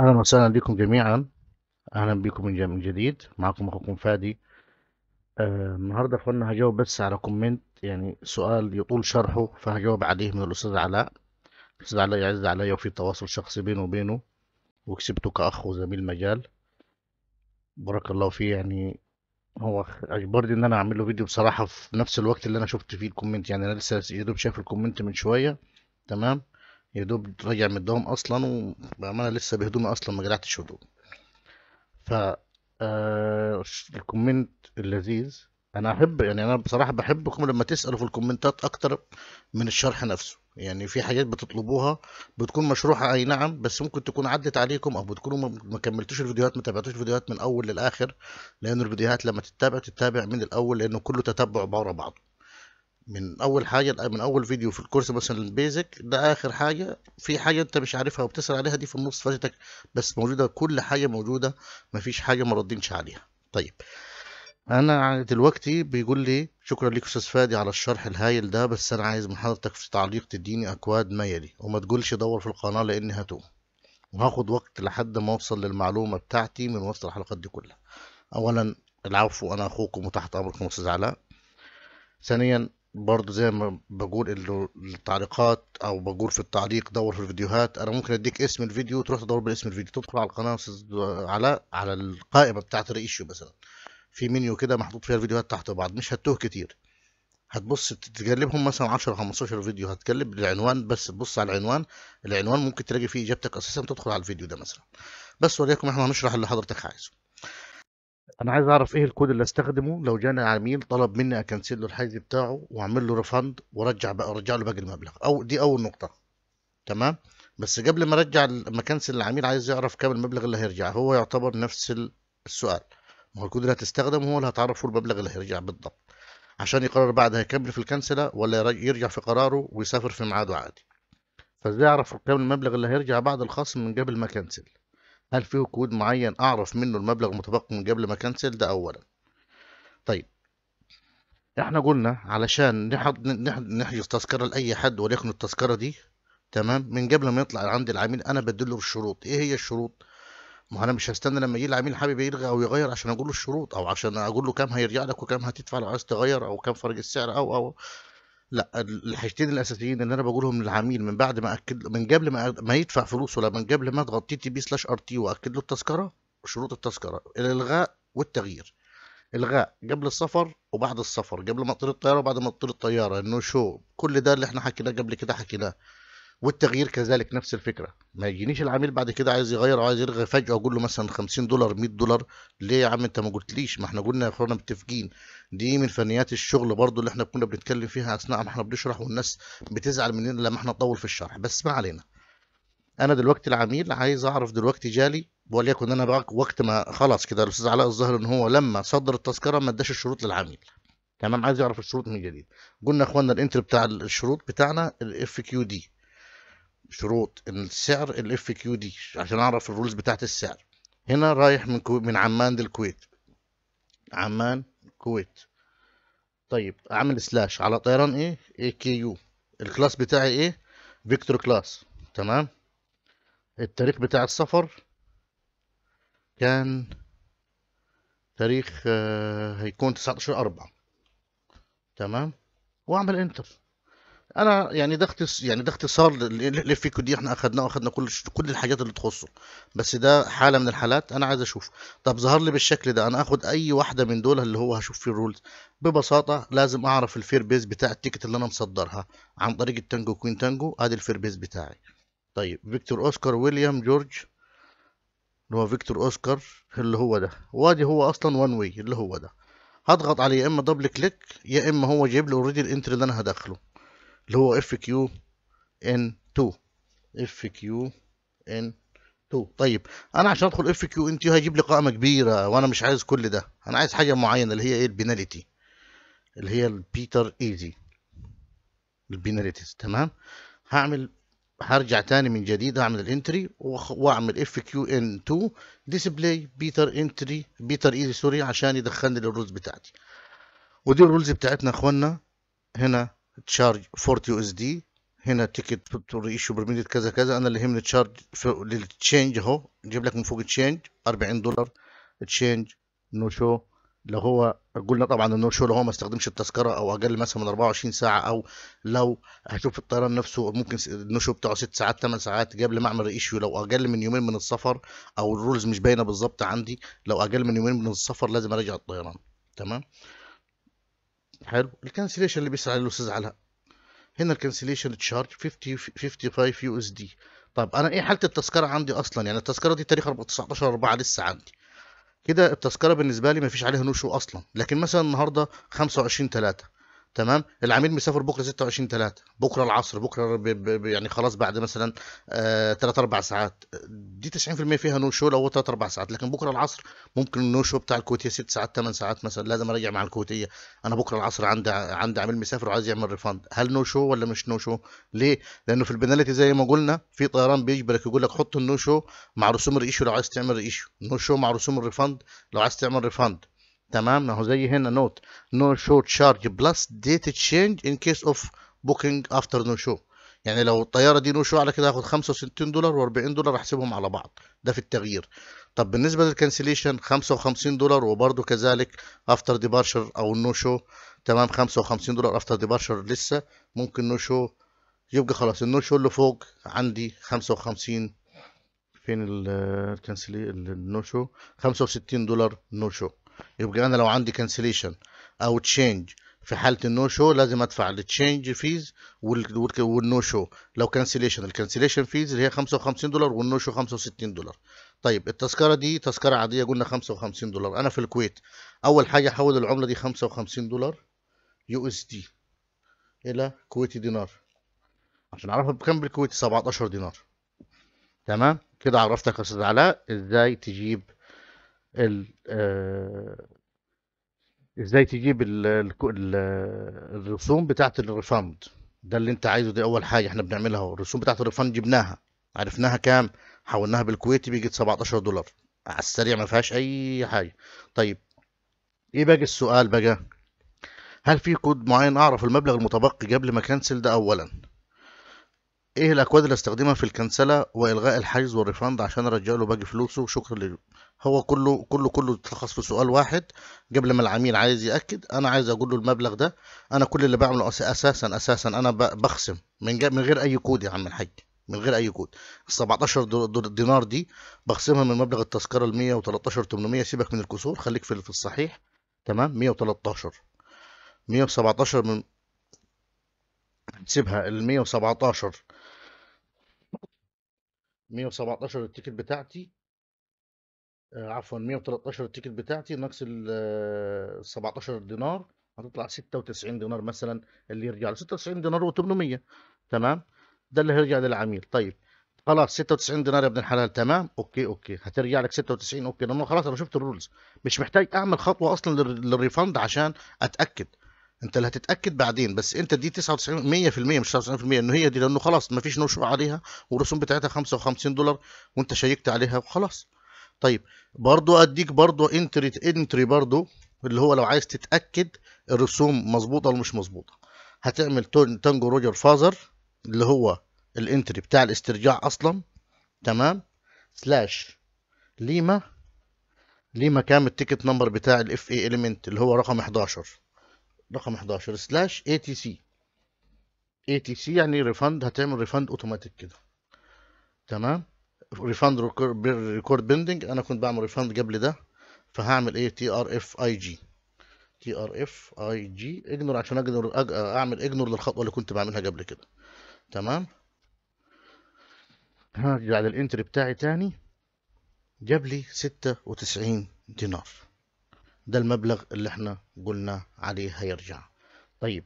اهلا وسهلا بكم جميعا اهلا بكم من جديد معكم اخوكم فادي آه النهارده يا اخوانا هجاوب بس على كومنت يعني سؤال يطول شرحه فهجاوب عليه من الاستاذ علاء الاستاذ علاء يعز علي وفي تواصل شخصي بينه وبينه وكسبته كاخ وزميل مجال بارك الله فيه يعني هو اجبرني يعني ان انا اعمل له فيديو بصراحه في نفس الوقت اللي انا شفت فيه الكومنت يعني انا لسه يا دوب شايف الكومنت من شويه تمام يا دوب راجع من الدوام اصلا وبامانه لسه بهدومي اصلا ما جرعتش هدوم ف آه الكومنت اللذيذ انا احب يعني انا بصراحه بحبكم لما تسالوا في الكومنتات اكتر من الشرح نفسه يعني في حاجات بتطلبوها بتكون مشروحه اي نعم بس ممكن تكون عدت عليكم او بتكونوا ما كملتوش الفيديوهات ما تابعتوش الفيديوهات من اول للاخر لان الفيديوهات لما تتابع تتابع من الاول لانه كله تتبع ورا بعضه من اول حاجه من اول فيديو في الكورس مثلا البيزك ده اخر حاجه في حاجه انت مش عارفها وبتسال عليها دي في النص فاتتك بس موجوده كل حاجه موجوده مفيش حاجه ما ردينش عليها طيب انا دلوقتي بيقول لي شكرا ليك استاذ فادي على الشرح الهايل ده بس انا عايز من حضرتك في تعليق تديني اكواد ميلي وما تقولش دور في القناه لاني هتوه وهاخد وقت لحد ما اوصل للمعلومه بتاعتي من وسط الحلقات دي كلها اولا العفو انا اخوكم وتحت امركم استاذ علاء ثانيا برضه زي ما بقول انه التعليقات او بقول في التعليق دور في الفيديوهات انا ممكن اديك اسم الفيديو تروح تدور باسم الفيديو تدخل على القناه على على القائمه بتاعت الريشيو مثلا في منيو كده محطوط فيها الفيديوهات تحت بعض مش هتوه كتير هتبص تقلبهم مثلا 10 15 فيديو هتقلب العنوان بس تبص على العنوان العنوان ممكن تلاقي فيه اجابتك اساسا تدخل على الفيديو ده مثلا بس وليكم احنا هنشرح اللي حضرتك عايزه انا عايز اعرف ايه الكود اللي استخدمه لو جانا عميل طلب مني اكنسل له الحجز بتاعه واعمل له ريفند وارجع بقى ارجع له باقي المبلغ او دي اول نقطه تمام بس قبل ما ارجع ما كنسل العميل عايز يعرف كام المبلغ اللي هيرجع هو يعتبر نفس السؤال ما هو الكود اللي هتستخدمه هو اللي هتعرفه المبلغ اللي هيرجع بالضبط عشان يقرر بعد هيكمل في الكنسله ولا يرجع في قراره ويسافر في ميعاده عادي فازاي اعرف كام المبلغ اللي هيرجع بعد الخصم من قبل ما كنسل هل فيه كود معين اعرف منه المبلغ المتبقي من قبل ما كنسل ده اولا طيب احنا قلنا علشان نحجز تذكره لاي حد وليكن التذكره دي تمام من قبل ما يطلع عند العميل انا بدله بالشروط ايه هي الشروط ما انا مش هستنى لما يجي العميل حابب يلغي او يغير عشان اقول له الشروط او عشان اقول له كام هيرجع لك وكام هتدفع لو عايز تغير او كام فرق السعر او او لأ الحاجتين الأساسيين اللي أنا بقولهم للعميل من بعد ما أأكد من قبل ما ما يدفع فلوسه ولا من قبل ما اضغط ار تي واكد له التذكرة شروط التذكرة الإلغاء والتغيير إلغاء قبل السفر وبعد السفر قبل ما تطير الطيارة وبعد ما تطير الطيارة إنه شو كل ده اللي إحنا حكيناه قبل كده حكيناه والتغيير كذلك نفس الفكرة ما يجينيش العميل بعد كده عايز يغير وعايز يلغي فجأة اقول له مثلا 50 دولار 100 دولار ليه يا عم أنت ما قلتليش ما إحنا قلنا يا إخوانا متفقين دي من فنيات الشغل برضو اللي احنا كنا بنتكلم فيها اثناء ما احنا بنشرح والناس بتزعل مننا لما احنا نطول في الشرح بس ما علينا انا دلوقتي العميل عايز اعرف دلوقتي جالي وليكن انا بقى وقت ما خلاص كده الاستاذ علاء الظاهر ان هو لما صدر التذكره ما اداش الشروط للعميل تمام عايز يعرف الشروط من جديد قلنا اخوانا الانتر بتاع الشروط بتاعنا الاف كيو دي شروط السعر الاف كيو دي عشان اعرف الرولز بتاعت السعر هنا رايح من من عمان للكويت عمان كويت طيب اعمل سلاش على طيران ايه اي كي يو الكلاس بتاعي ايه فيكتور كلاس تمام التاريخ بتاع السفر كان تاريخ آه، هيكون 19 4 تمام واعمل انتر انا يعني ده اختص... يعني ده اختصار للفيكو دي احنا اخدناه واخدنا كل كل الحاجات اللي تخصه بس ده حاله من الحالات انا عايز اشوف طب ظهر لي بالشكل ده انا اخد اي واحده من دول اللي هو هشوف فيه الرولز ببساطه لازم اعرف الفير بيز بتاع التيكت اللي انا مصدرها عن طريق التانجو كوين تانجو ادي الفير بيز بتاعي طيب فيكتور اوسكار ويليام جورج اللي هو فيكتور اوسكار اللي هو ده وادي هو اصلا وان واي اللي هو ده هضغط عليه يا اما دبل كليك يا اما هو جايب لي اوريدي الانتري اللي انا هدخله اللي هو اف كيو ان 2 اف كيو ان 2 طيب انا عشان ادخل اف كيو ان 2 هيجيب لي قائمه كبيره وانا مش عايز كل ده انا عايز حاجه معينه اللي هي ايه البيناليتي اللي هي البيتر ايزي البيناليتيز تمام هعمل هرجع تاني من جديد هعمل الانتري واعمل اف كيو ان 2 ديسبلاي بيتر انتري بيتر ايزي سوري عشان يدخلني للرولز بتاعتي ودي الرولز بتاعتنا يا اخوانا هنا تشارج 40 يو اس دي هنا تيكت بتقول ايشو برميت كذا كذا انا اللي يهمني تشارج للتشينج اهو نجيب لك من فوق تشينج 40 دولار تشينج نو شو لو هو قلنا طبعا النو شو لو هو ما استخدمش التذكره او اقل مثلا من 24 ساعه او لو هشوف الطيران نفسه ممكن النو شو بتاعه 6 ساعات 8 ساعات قبل ما اعمل ايشو لو اقل من يومين من السفر او الرولز مش باينه بالظبط عندي لو اقل من يومين من السفر لازم ارجع الطيران تمام حلو الكنسليشن اللي بيسال له الاستاذ علاء هنا الكنسليشن تشارج 50 55 يو اس دي طب انا ايه حاله التذكره عندي اصلا يعني التذكره دي تاريخ 19 4 لسه عندي كده التذكره بالنسبه لي مفيش عليها نشو اصلا لكن مثلا النهارده 25 3 تمام العميل مسافر بكره 26 3 بكره العصر بكره ب... ب... يعني خلاص بعد مثلا آه 3 4 ساعات دي 90% فيها نو شو لو هو 3 4 ساعات لكن بكره العصر ممكن النو شو بتاع الكويتيه 6 ساعات 8 ساعات مثلا لازم ارجع مع الكويتيه انا بكره العصر عندي عندي عميل مسافر وعايز يعمل ريفاند هل نو شو ولا مش نو شو ليه لانه في البناليتي زي ما قلنا في طيران بيجبرك يقول لك حط النو شو مع رسوم الريشو لو عايز تعمل ريشو نو شو مع رسوم الريفاند لو عايز تعمل ريفاند تمام ما هو زي هنا نوت نو شو تشارج بلس ديت تشينج ان كيس اوف بوكينج افتر نو شو يعني لو الطياره دي نو شو على كده هاخد 65 دولار و40 دولار احسبهم على بعض ده في التغيير طب بالنسبه للكنسليشن 55 دولار وبرده كذلك افتر ديبارشر او نو شو تمام 55 دولار افتر ديبارشر لسه ممكن نو شو يبقى خلاص النو شو اللي فوق عندي 55 فين الكنسلي النو شو 65 دولار نو شو يبقى انا لو عندي كانسليشن او تشينج في حاله النو شو لازم ادفع التشينج فيز والنو شو لو كانسليشن الكانسليشن فيز اللي هي 55 دولار والنو شو 65 دولار طيب التذكره دي تذكره عاديه قلنا 55 دولار انا في الكويت اول حاجه احول العمله دي 55 دولار يو اس دي الى كويتي دينار عشان اعرفها بكام بالكويتي 17 دينار تمام كده عرفتك يا استاذ علاء ازاي تجيب آه، ازاي تجيب ال الرسوم بتاعت الريفاند ده اللي انت عايزه دي اول حاجه احنا بنعملها اهو الرسوم بتاعت الريفاند جبناها عرفناها كام حولناها بالكويتي بيجي 17 دولار على السريع ما فيهاش اي حاجه طيب ايه باقي السؤال بقى هل في كود معين اعرف المبلغ المتبقي قبل ما كنسل ده اولا ايه الاكواد اللي استخدمها في الكنسله والغاء الحجز والريفاند عشان ارجع له باقي فلوسه شكرا لله هو كله كله كله تلخص في سؤال واحد قبل ما العميل عايز ياكد انا عايز اقول له المبلغ ده انا كل اللي بعمله اساسا اساسا انا بخصم من من غير اي كود يا عم الحاج من غير اي كود ال 17 دينار دي بخصمها من مبلغ التذكره ال 113 800 سيبك من الكسور خليك في الصحيح تمام 113 117 من سيبها ال 117 117 التيكت بتاعتي آه، عفوا 113 التيكت بتاعتي ناقص ال 17 آه، دينار هتطلع 96 دينار مثلا اللي يرجع له 96 دينار و800 تمام ده اللي هيرجع للعميل طيب خلاص 96 دينار يا ابن الحلال تمام اوكي اوكي هترجع لك 96 اوكي لانه خلاص انا شفت الرولز مش محتاج اعمل خطوه اصلا للريفند عشان اتاكد انت اللي هتتاكد بعدين بس انت دي 99 100% مش 99% انه هي دي لانه خلاص ما فيش نشوء عليها والرسوم بتاعتها 55 دولار وانت شيكت عليها وخلاص طيب برضو اديك برضو انتري انتري برضو اللي هو لو عايز تتاكد الرسوم مظبوطه ولا مش مظبوطه هتعمل تانجو روجر فازر اللي هو الانتري بتاع الاسترجاع اصلا تمام سلاش ليما ليما كام التيكت نمبر بتاع الاف اي اليمنت اللي هو رقم 11 رقم 11 سلاش اي تي سي اي تي سي يعني ريفند هتعمل ريفند اوتوماتيك كده تمام ريفند ريكورد بندنج انا كنت بعمل ريفند قبل ده فهعمل ايه تي ار اف اي جي تي ار اف اي جي اجنور عشان اجنور اعمل اجنور للخطوه اللي كنت بعملها قبل كده تمام هرجع للانتري بتاعي تاني جاب لي 96 دينار ده المبلغ اللي احنا قلنا عليه هيرجع طيب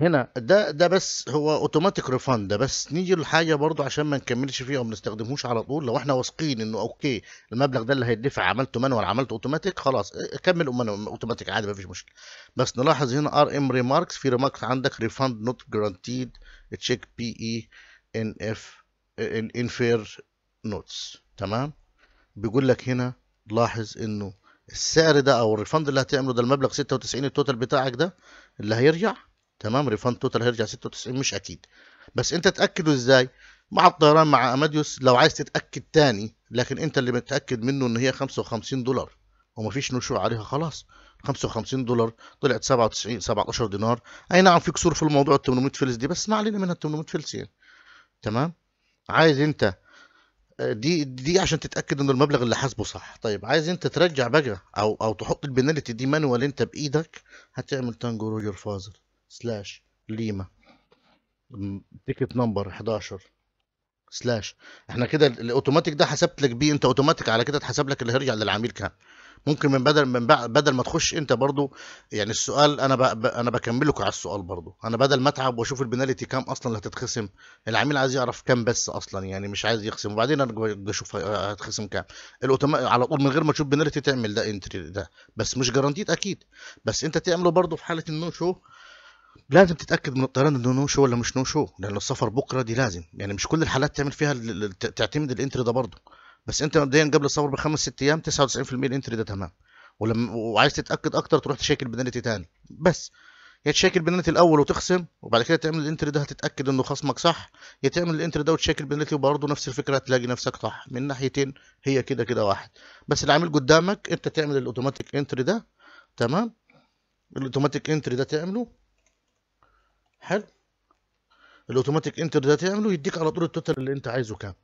هنا ده ده بس هو اوتوماتيك ريفاند ده بس نيجي لحاجه برضو عشان ما نكملش فيها وما نستخدمهوش على طول لو احنا واثقين انه اوكي المبلغ ده اللي هيدفع عملته مانوال عملته اوتوماتيك خلاص كمل اوتوماتيك عادي ما فيش مشكله بس نلاحظ هنا ار ام ريماركس في ريماركس عندك ريفاند نوت جرانتيد تشيك بي اي ان اف ان فير نوتس تمام بيقول لك هنا لاحظ انه السعر ده او الريفند اللي هتعمله ده المبلغ 96 التوتال بتاعك ده اللي هيرجع تمام ريفند توتال هيرجع 96 مش اكيد بس انت تاكده ازاي مع الطيران مع اماديوس لو عايز تتاكد تاني لكن انت اللي متاكد منه ان هي 55 دولار ومفيش نشوء عليها خلاص 55 دولار طلعت 97 17 دينار اي نعم في كسور في الموضوع ال 800 فلس دي بس ما علينا منها ال 800 فلس يعني تمام عايز انت دي دي عشان تتاكد ان المبلغ اللي حاسبه صح طيب عايز انت ترجع بقى او او تحط البنالتي دي مانوال انت بايدك هتعمل تانجو روجر فازر سلاش ليما تيكت نمبر 11 سلاش احنا كده الاوتوماتيك ده حسبت لك بيه انت اوتوماتيك على كده اتحسب لك اللي هيرجع للعميل كام ممكن من بدل من بدل ما تخش انت برضو يعني السؤال انا انا بكملك على السؤال برضو انا بدل ما اتعب واشوف البناليتي كام اصلا اللي هتتخصم العميل عايز يعرف كام بس اصلا يعني مش عايز يخصم وبعدين انا اشوف هتخصم كام الاوتوما على طول من غير ما تشوف بناليتي تعمل ده انتري ده بس مش جرانتيت اكيد بس انت تعمله برضو في حاله النو شو لازم تتاكد من الطيران انه نو شو ولا مش نو شو لان السفر بكره دي لازم يعني مش كل الحالات تعمل فيها تعتمد الانتري ده برضه بس انت مبدئيا قبل الصبر بخمس ست ايام 99% الانتري ده تمام ولما وعايز تتاكد اكتر تروح تشيك البنالتي تاني بس يا تشيك البنالتي الاول وتخصم وبعد كده تعمل الانتري ده هتتاكد انه خصمك صح يا تعمل الانتري ده وتشيك البنالتي وبرضه نفس الفكره هتلاقي نفسك صح من ناحيتين هي كده كده واحد بس العامل قدامك انت تعمل الاوتوماتيك انتري ده تمام الاوتوماتيك انتري ده تعمله حلو الاوتوماتيك انتري ده تعمله يديك على طول التوتال اللي انت عايزه كام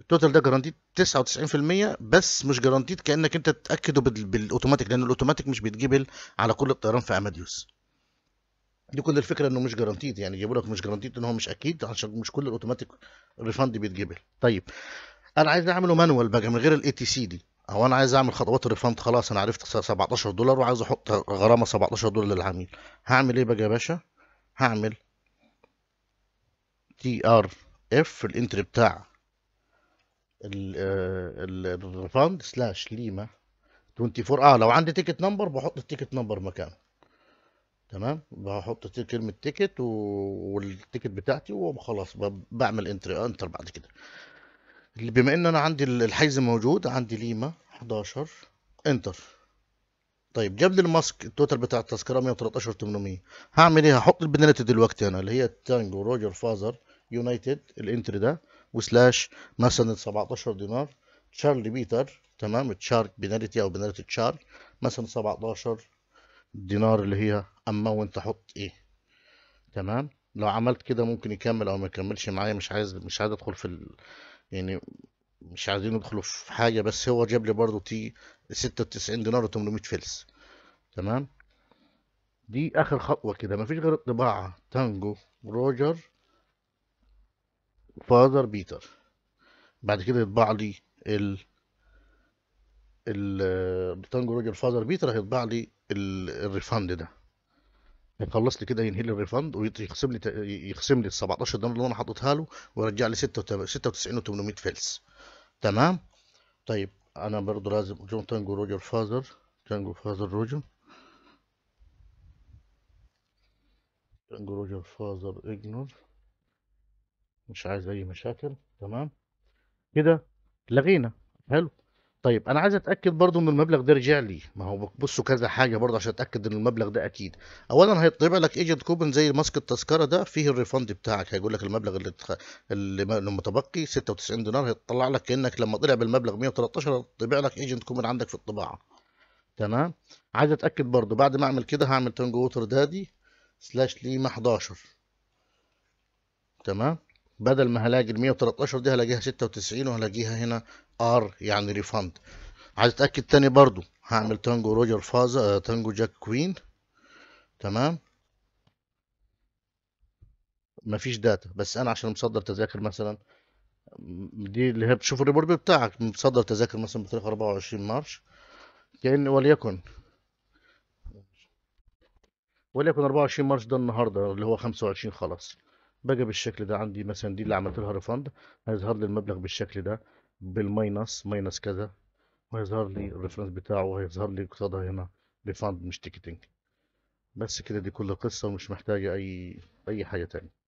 التوتال ده جرانتيد 99% بس مش جرانتيد كانك انت تاكده بالاوتوماتيك لان الاوتوماتيك مش بيتجبل على كل الطيران في اماديوس دي كل الفكره انه مش جرانتيد يعني جابوا لك مش جرانتيد ان هو مش اكيد عشان مش كل الاوتوماتيك ريفاند بيتجبل طيب انا عايز اعمله مانوال بقى من غير الاي تي سي دي او انا عايز اعمل خطوات الريفاند خلاص انا عرفت 17 دولار وعايز احط غرامه 17 دولار للعميل هعمل ايه بقى يا باشا هعمل تي ار اف الانتري بتاع آه، الريفاند سلاش ليما 24 اه لو عندي تيكت نمبر بحط التيكت نمبر مكانه تمام بحط كلمه تيكت والتيكت بتاعتي وخلاص بعمل انتر انتر آه، بعد كده بما ان انا عندي الحيز موجود عندي ليما 11 انتر طيب جاب لي الماسك التوتال بتاع التذكره 113 800 هعمل ايه هحط البنالتي دلوقتي انا اللي هي تانجو روجر فازر يونايتد الانتر ده وسلاش مثلا 17 دينار تشارلي بيتر تمام تشارك بيناليتي او بيناليتي تشارك مثلا 17 دينار اللي هي اما وانت احط ايه تمام لو عملت كده ممكن يكمل او ما يكملش معايا مش عايز مش عايز ادخل في ال... يعني مش عايزين ندخل في حاجه بس هو جاب لي برضو تي 96 دينار و800 فلس تمام دي اخر خطوه كده مفيش غير الطباعه تانجو روجر فاذر بيتر بعد كده يطبع لي ال البتنج روجر فاذر بيتر هيطبع لي الريفاند ده هيخلص لي كده ينهي لي الريفاند ويقسم لي يقسم لي ال 17 دولار اللي انا حاططها له ويرجع لي 96 و800 فلس تمام طيب انا برضه لازم جون تانجو روجر فاذر تانجو فاذر روجر تانجو روجر فاذر اجنور مش عايز اي مشاكل تمام كده لغينا حلو طيب انا عايز اتاكد برضو ان المبلغ ده رجع لي ما هو بصوا كذا حاجه برضو عشان اتاكد ان المبلغ ده اكيد اولا هيطبع لك ايجنت كوبن زي ماسك التذكره ده فيه الريفند بتاعك هيقول لك المبلغ اللي تخ... اللي متبقي 96 دينار هيطلع لك كانك لما طلع بالمبلغ 113 طبع لك ايجنت كوبن عندك في الطباعه تمام عايز اتاكد برضو بعد ما اعمل كده هعمل تنج ووتر دادي سلاش ليما 11 تمام بدل ما هلاقي ال 113 دي هلاقيها 96 وهلاقيها هنا ار يعني ريفاند عايز اتاكد تاني برضو هعمل تانجو روجر فازا آه، تانجو جاك كوين تمام مفيش داتا بس انا عشان مصدر تذاكر مثلا دي اللي هي بتشوف الريبورت بتاعك مصدر تذاكر مثلا بتاريخ 24 مارش كأن وليكن وليكن 24 مارش ده النهارده اللي هو 25 خلاص بقى بالشكل ده عندي مثلا دي اللي عملت لها ريفند هيظهر لي المبلغ بالشكل ده بالماينس ماينس كذا وهيظهر لي الريفرنس بتاعه وهيظهر لي قصادها هنا ريفند مش تيكتنج بس كده دي كل القصه ومش محتاجه اي اي حاجه تاني